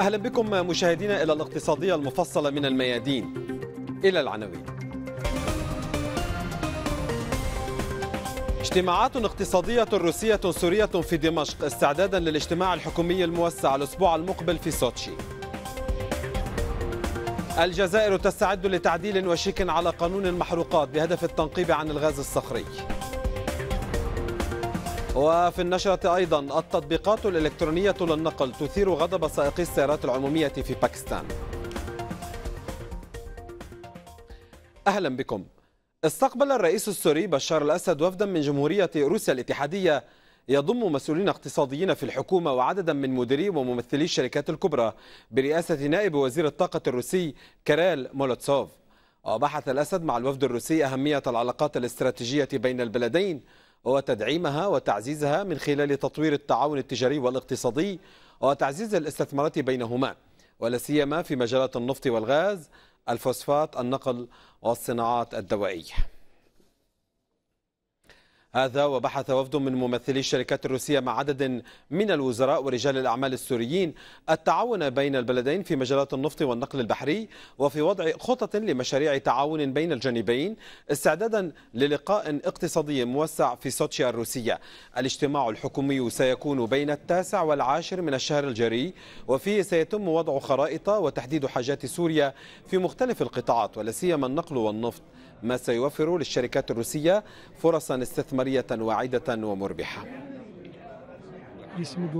أهلا بكم مشاهدينا إلى الاقتصادية المفصلة من الميادين إلى العناوين اجتماعات اقتصادية روسية سورية في دمشق استعدادا للاجتماع الحكومي الموسع الأسبوع المقبل في سوتشي الجزائر تستعد لتعديل وشيك على قانون المحروقات بهدف التنقيب عن الغاز الصخري وفي النشرة أيضا التطبيقات الإلكترونية للنقل تثير غضب سائقي السيارات العمومية في باكستان أهلا بكم استقبل الرئيس السوري بشار الأسد وفدا من جمهورية روسيا الاتحادية يضم مسؤولين اقتصاديين في الحكومة وعددا من مديري وممثلي الشركات الكبرى برئاسة نائب وزير الطاقة الروسي كرال مولوتسوف وبحث الأسد مع الوفد الروسي أهمية العلاقات الاستراتيجية بين البلدين وتدعيمها وتعزيزها من خلال تطوير التعاون التجاري والاقتصادي وتعزيز الاستثمارات بينهما ولا سيما في مجالات النفط والغاز الفوسفات النقل والصناعات الدوائيه هذا وبحث وفد من ممثلي الشركات الروسية مع عدد من الوزراء ورجال الأعمال السوريين التعاون بين البلدين في مجالات النفط والنقل البحري وفي وضع خطط لمشاريع تعاون بين الجانبين استعدادا للقاء اقتصادي موسع في سوتشي الروسية الاجتماع الحكومي سيكون بين التاسع والعاشر من الشهر الجاري وفيه سيتم وضع خرائط وتحديد حاجات سوريا في مختلف القطاعات ولا سيما النقل والنفط ما سيوفر للشركات الروسية فرصا استثمارية واعدة ومربحة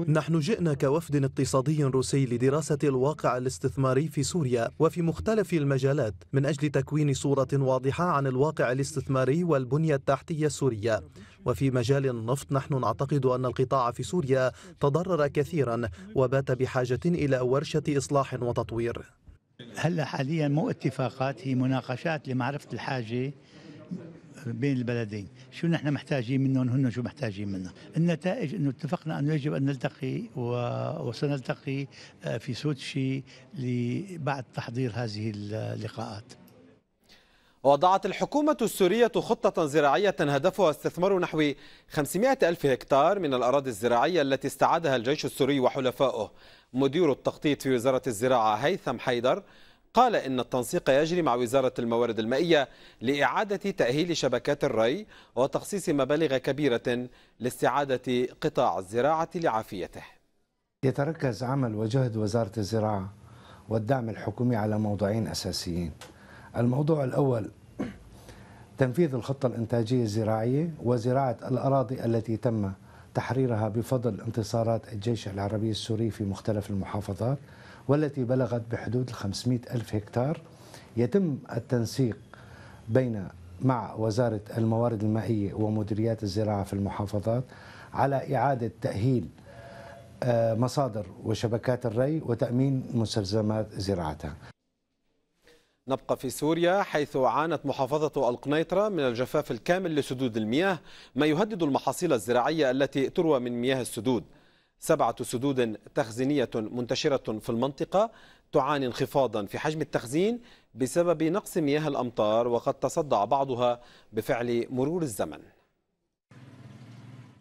نحن جئنا كوفد اقتصادي روسي لدراسة الواقع الاستثماري في سوريا وفي مختلف المجالات من أجل تكوين صورة واضحة عن الواقع الاستثماري والبنية التحتية السورية وفي مجال النفط نحن نعتقد أن القطاع في سوريا تضرر كثيرا وبات بحاجة إلى ورشة إصلاح وتطوير هلا حاليا مو اتفاقات هي مناقشات لمعرفه الحاجه بين البلدين شو نحن محتاجين منهم هن شو محتاجين منا النتائج أنه اتفقنا أنه يجب أن نلتقي و... وسنلتقي آه، في سوتشي بعد تحضير هذه اللقاءات وضعت الحكومة السورية خطة زراعية هدفها استثمار نحو 500 ألف هكتار من الأراضي الزراعية التي استعادها الجيش السوري وحلفائه مدير التخطيط في وزارة الزراعة هيثم حيدر قال إن التنسيق يجري مع وزارة الموارد المائية لإعادة تأهيل شبكات الري وتخصيص مبالغ كبيرة لاستعادة قطاع الزراعة لعافيته يتركز عمل وجهد وزارة الزراعة والدعم الحكومي على موضوعين أساسيين الموضوع الأول تنفيذ الخطة الإنتاجية الزراعية وزراعة الأراضي التي تم تحريرها بفضل انتصارات الجيش العربي السوري في مختلف المحافظات والتي بلغت بحدود 500 ألف هكتار يتم التنسيق بين مع وزارة الموارد المائية ومديريات الزراعة في المحافظات على إعادة تأهيل آه، مصادر وشبكات الري وتأمين مستلزمات زراعتها نبقى في سوريا حيث عانت محافظة القنيطرة من الجفاف الكامل لسدود المياه ما يهدد المحاصيل الزراعية التي تروى من مياه السدود سبعة سدود تخزينية منتشرة في المنطقة تعاني انخفاضا في حجم التخزين بسبب نقص مياه الأمطار وقد تصدع بعضها بفعل مرور الزمن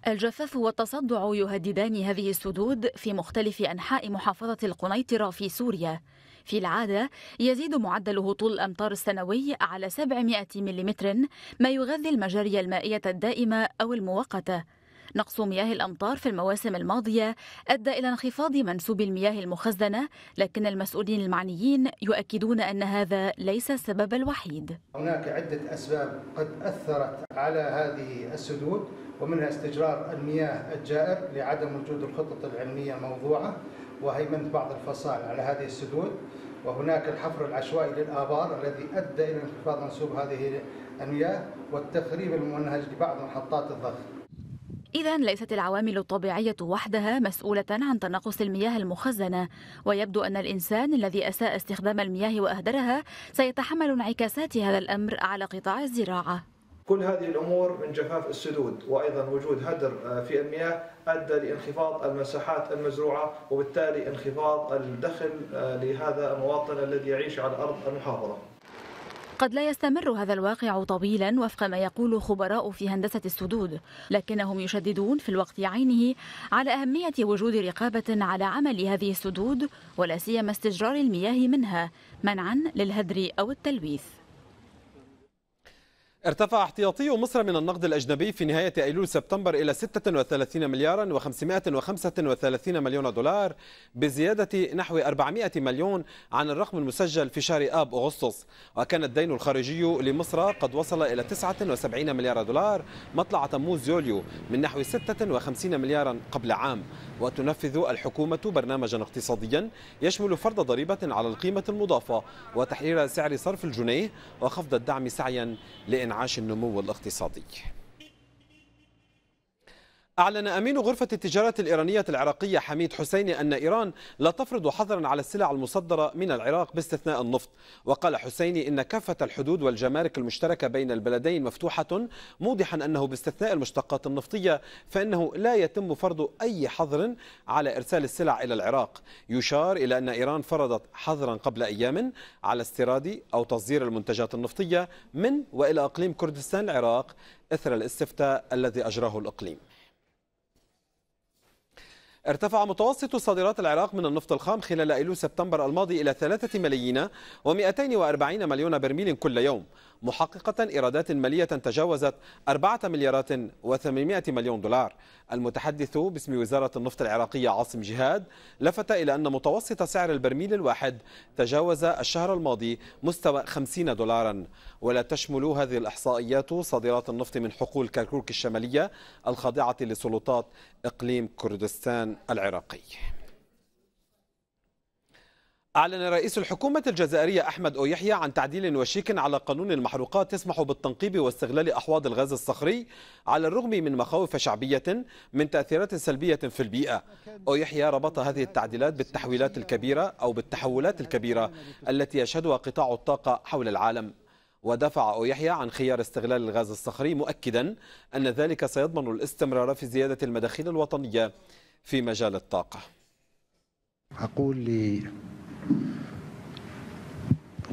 الجفاف والتصدع يهددان هذه السدود في مختلف أنحاء محافظة القنيطرة في سوريا في العادة يزيد معدل هطول الأمطار السنوي على 700 ملم ما يغذي المجاري المائية الدائمة أو المؤقتة نقص مياه الأمطار في المواسم الماضية أدى إلى انخفاض منسوب المياه المخزنة لكن المسؤولين المعنيين يؤكدون أن هذا ليس السبب الوحيد هناك عدة أسباب قد أثرت على هذه السدود ومنها استجرار المياه الجائر لعدم وجود الخطط العلمية موضوعة وهيمنة بعض الفصائل على هذه السدود وهناك الحفر العشوائي للآبار الذي أدى إلى انخفاض منسوب هذه المياه والتخريب الممنهج لبعض محطات الضخ إذا ليست العوامل الطبيعية وحدها مسؤولة عن تناقص المياه المخزنة ويبدو أن الإنسان الذي أساء استخدام المياه وأهدرها سيتحمل انعكاسات هذا الأمر على قطاع الزراعة كل هذه الامور من جفاف السدود وايضا وجود هدر آه، في المياه ادى لانخفاض المساحات المزروعه وبالتالي انخفاض الدخل آه، لهذا المواطن الذي يعيش على ارض المحافظه. قد لا يستمر هذا الواقع طويلا وفق ما يقول خبراء في هندسة السدود لكنهم يشددون في الوقت عينه على أهمية وجود رقابة على عمل هذه السدود ولا سيما استجرار المياه منها منعا للهدر أو التلويث ارتفع احتياطي مصر من النقد الأجنبي في نهاية أيلول سبتمبر إلى 36 مليارا و535 مليون دولار بزيادة نحو 400 مليون عن الرقم المسجل في شهر آب أغسطس وكان الدين الخارجي لمصر قد وصل إلى 79 مليار دولار مطلع تموز يوليو من نحو 56 مليارا قبل عام وتنفذ الحكومة برنامجا اقتصاديا يشمل فرض ضريبة على القيمة المضافة وتحرير سعر صرف الجنيه وخفض الدعم سعيا لانعاش انعاش النمو الاقتصادي أعلن أمين غرفة التجارة الإيرانية العراقية حميد حسيني أن إيران لا تفرض حظرا على السلع المصدرة من العراق باستثناء النفط وقال حسيني إن كافة الحدود والجمارك المشتركة بين البلدين مفتوحة موضحا أنه باستثناء المشتقات النفطية فإنه لا يتم فرض أي حظر على إرسال السلع إلى العراق يشار إلى أن إيران فرضت حظرا قبل أيام على استيراد أو تصدير المنتجات النفطية من وإلى أقليم كردستان العراق إثر الاستفتاء الذي أجراه الإقليم ارتفع متوسط صادرات العراق من النفط الخام خلال أيلول سبتمبر الماضي إلى 3 ملايين و240 مليون برميل كل يوم محققة إيرادات مالية تجاوزت 4 مليارات و800 مليون دولار المتحدث باسم وزارة النفط العراقية عاصم جهاد لفت إلى أن متوسط سعر البرميل الواحد تجاوز الشهر الماضي مستوى 50 دولارا ولا تشمل هذه الإحصائيات صادرات النفط من حقول كركوك الشمالية الخاضعة لسلطات إقليم كردستان العراقي أعلن رئيس الحكومة الجزائرية أحمد أويحيا عن تعديل وشيك على قانون المحروقات تسمح بالتنقيب واستغلال أحواض الغاز الصخري على الرغم من مخاوف شعبية من تأثيرات سلبية في البيئة أويحيا ربط هذه التعديلات بالتحويلات الكبيرة أو بالتحولات الكبيرة التي يشهدها قطاع الطاقة حول العالم ودفع أويحيا عن خيار استغلال الغاز الصخري مؤكدا أن ذلك سيضمن الاستمرار في زيادة المداخيل الوطنية في مجال الطاقة أقول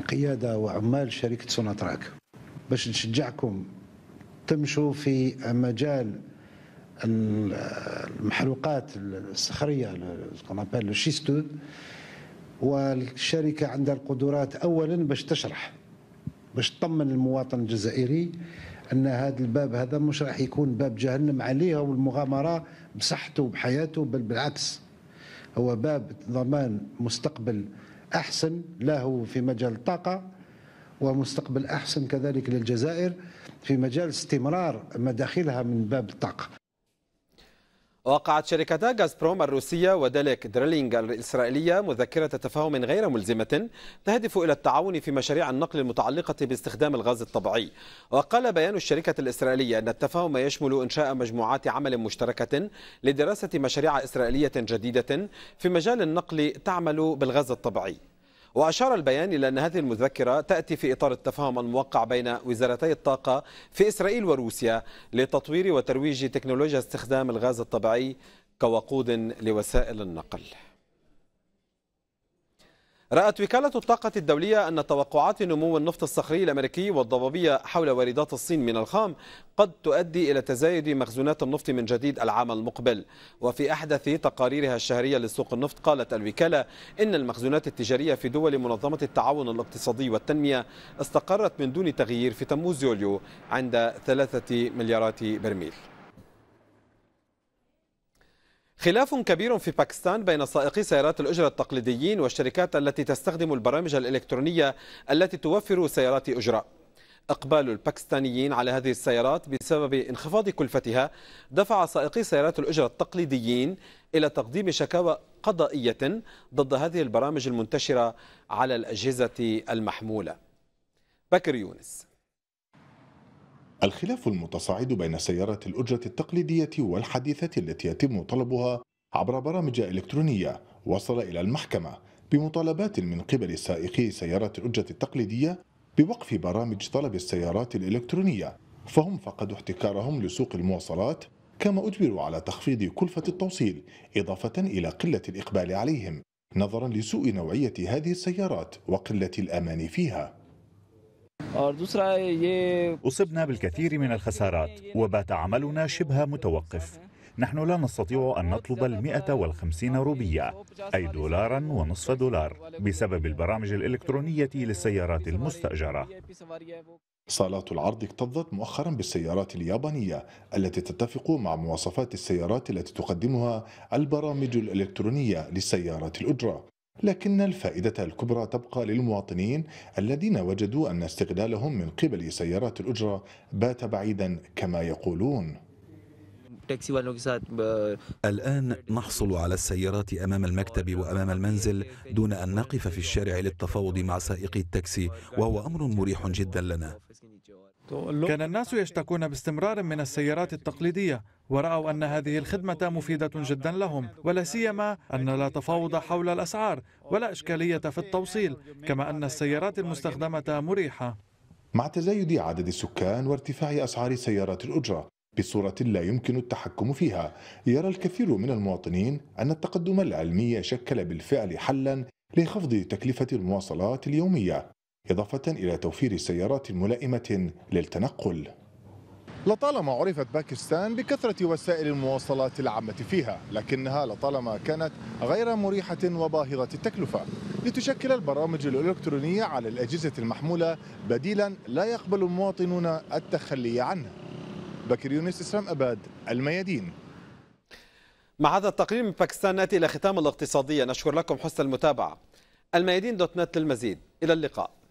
للقيادة وعمال شركة سوناتراك باش نشجعكم تمشوا في مجال المحروقات الصخرية كنابيل الشيستو والشركة عندها القدرات أولا باش تشرح باش تطمن المواطن الجزائري ان هذا الباب هذا مش راح يكون باب جهنم عليه والمغامره بصحته وبحياته بل بالعكس هو باب ضمان مستقبل احسن له في مجال الطاقه ومستقبل احسن كذلك للجزائر في مجال استمرار مداخلها من باب الطاقه وقعت شركتا غازبروم الروسية ودلك دريلينغ الإسرائيلية مذكرة تفاهم غير ملزمة تهدف إلى التعاون في مشاريع النقل المتعلقة باستخدام الغاز الطبيعي وقال بيان الشركة الإسرائيلية أن التفاهم يشمل إنشاء مجموعات عمل مشتركة لدراسة مشاريع إسرائيلية جديدة في مجال النقل تعمل بالغاز الطبيعي وأشار البيان إلى أن هذه المذكرة تأتي في إطار التفاهم الموقع بين وزارتي الطاقة في إسرائيل وروسيا لتطوير وترويج تكنولوجيا استخدام الغاز الطبيعي كوقود لوسائل النقل رأت وكالة الطاقة الدولية أن توقعات نمو النفط الصخري الأمريكي والضبابية حول واردات الصين من الخام قد تؤدي إلى تزايد مخزونات النفط من جديد العام المقبل وفي أحدث تقاريرها الشهرية لسوق النفط قالت الوكالة إن المخزونات التجارية في دول منظمة التعاون الاقتصادي والتنمية استقرت من دون تغيير في تموز يوليو عند ثلاثة مليارات برميل خلاف كبير في باكستان بين سائقي سيارات الأجرة التقليديين والشركات التي تستخدم البرامج الإلكترونية التي توفر سيارات أجرة إقبال الباكستانيين على هذه السيارات بسبب انخفاض كلفتها دفع سائقي سيارات الأجرة التقليديين إلى تقديم شكاوى قضائية ضد هذه البرامج المنتشرة على الأجهزة المحمولة بكر يونس الخلاف المتصاعد بين سيارة الأجرة التقليدية والحديثة التي يتم طلبها عبر برامج إلكترونية وصل إلى المحكمة بمطالبات من قبل سائقي سيارة الأجرة التقليدية بوقف برامج طلب السيارات الإلكترونية فهم فقدوا احتكارهم لسوق المواصلات كما أجبروا على تخفيض كلفة التوصيل إضافة إلى قلة الإقبال عليهم نظرا لسوء نوعية هذه السيارات وقلة الأمان فيها أصبنا بالكثير من الخسارات وبات عملنا شبه متوقف نحن لا نستطيع أن نطلب المئة والخمسين روبية أي دولارا ونصف دولار بسبب البرامج الإلكترونية للسيارات المستأجرة صالات العرض اكتظت مؤخرا بالسيارات اليابانية التي تتفق مع مواصفات السيارات التي تقدمها البرامج الإلكترونية للسيارات الأجرة لكن الفائدة الكبرى تبقى للمواطنين الذين وجدوا أن استغلالهم من قبل سيارات الأجرة بات بعيدا كما يقولون الآن نحصل على السيارات أمام المكتب وأمام المنزل دون أن نقف في الشارع للتفاوض مع سائقي التاكسي وهو أمر مريح جدا لنا كان الناس يشتكون باستمرار من السيارات التقليدية ورأوا أن هذه الخدمة مفيدة جدا لهم ولا سيما أن لا تفاوض حول الأسعار ولا إشكالية في التوصيل كما أن السيارات المستخدمة مريحة مع تزايد عدد السكان وارتفاع أسعار سيارات الأجرة بصورة لا يمكن التحكم فيها يرى الكثير من المواطنين أن التقدم العلمي شكل بالفعل حلا لخفض تكلفة المواصلات اليومية إضافة إلى توفير سيارات ملائمة للتنقل لطالما عرفت باكستان بكثرة وسائل المواصلات العامة فيها لكنها لطالما كانت غير مريحة وباهظة التكلفة لتشكل البرامج الإلكترونية على الأجهزة المحمولة بديلا لا يقبل المواطنون التخلي عنه بكر يونس إسلام أباد الميادين مع هذا التقرير من باكستان نأتي إلى ختام الاقتصادية نشكر لكم حسن المتابعة الميادين دوت نت للمزيد إلى اللقاء